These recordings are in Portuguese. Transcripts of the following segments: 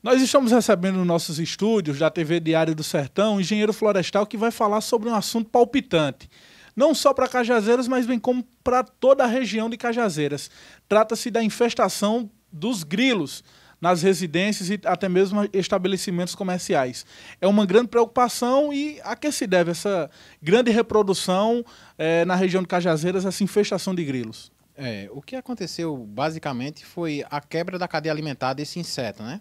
Nós estamos recebendo nos nossos estúdios da TV Diário do Sertão um engenheiro florestal que vai falar sobre um assunto palpitante, não só para Cajazeiras, mas bem como para toda a região de Cajazeiras. Trata-se da infestação dos grilos nas residências e até mesmo estabelecimentos comerciais. É uma grande preocupação e a que se deve essa grande reprodução eh, na região de Cajazeiras, essa infestação de grilos? É, o que aconteceu basicamente foi a quebra da cadeia alimentar desse inseto, né?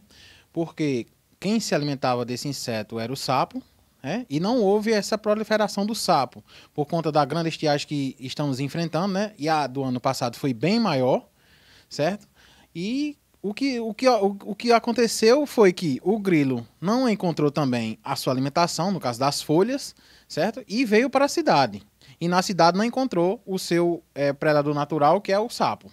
Porque quem se alimentava desse inseto era o sapo, né? e não houve essa proliferação do sapo, por conta da grande estiagem que estamos enfrentando, né? e a do ano passado foi bem maior, certo? E o que, o, que, o, o que aconteceu foi que o grilo não encontrou também a sua alimentação, no caso das folhas, certo? E veio para a cidade. E na cidade não encontrou o seu é, predador natural, que é o sapo.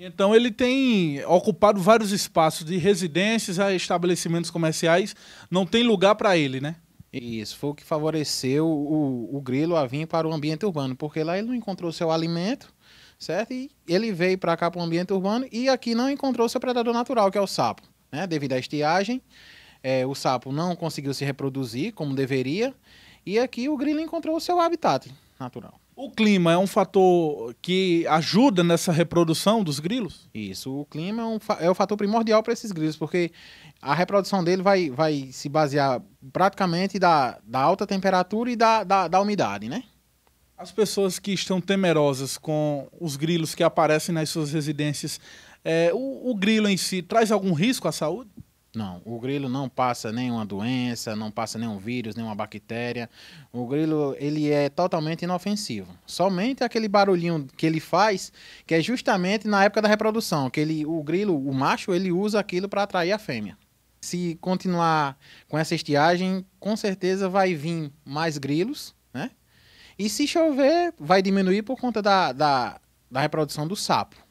Então ele tem ocupado vários espaços de residências a estabelecimentos comerciais, não tem lugar para ele, né? Isso, foi o que favoreceu o, o grilo a vir para o ambiente urbano, porque lá ele não encontrou seu alimento, certo? E ele veio para cá para o ambiente urbano e aqui não encontrou seu predador natural, que é o sapo. Né? Devido à estiagem, é, o sapo não conseguiu se reproduzir como deveria, e aqui o grilo encontrou o seu habitat natural. O clima é um fator que ajuda nessa reprodução dos grilos? Isso, o clima é, um, é o fator primordial para esses grilos, porque a reprodução dele vai, vai se basear praticamente da, da alta temperatura e da, da, da umidade, né? As pessoas que estão temerosas com os grilos que aparecem nas suas residências, é, o, o grilo em si traz algum risco à saúde? Não, o grilo não passa nenhuma doença, não passa nenhum vírus, nenhuma bactéria. O grilo, ele é totalmente inofensivo. Somente aquele barulhinho que ele faz, que é justamente na época da reprodução, que ele, o grilo, o macho, ele usa aquilo para atrair a fêmea. Se continuar com essa estiagem, com certeza vai vir mais grilos, né? E se chover, vai diminuir por conta da, da, da reprodução do sapo.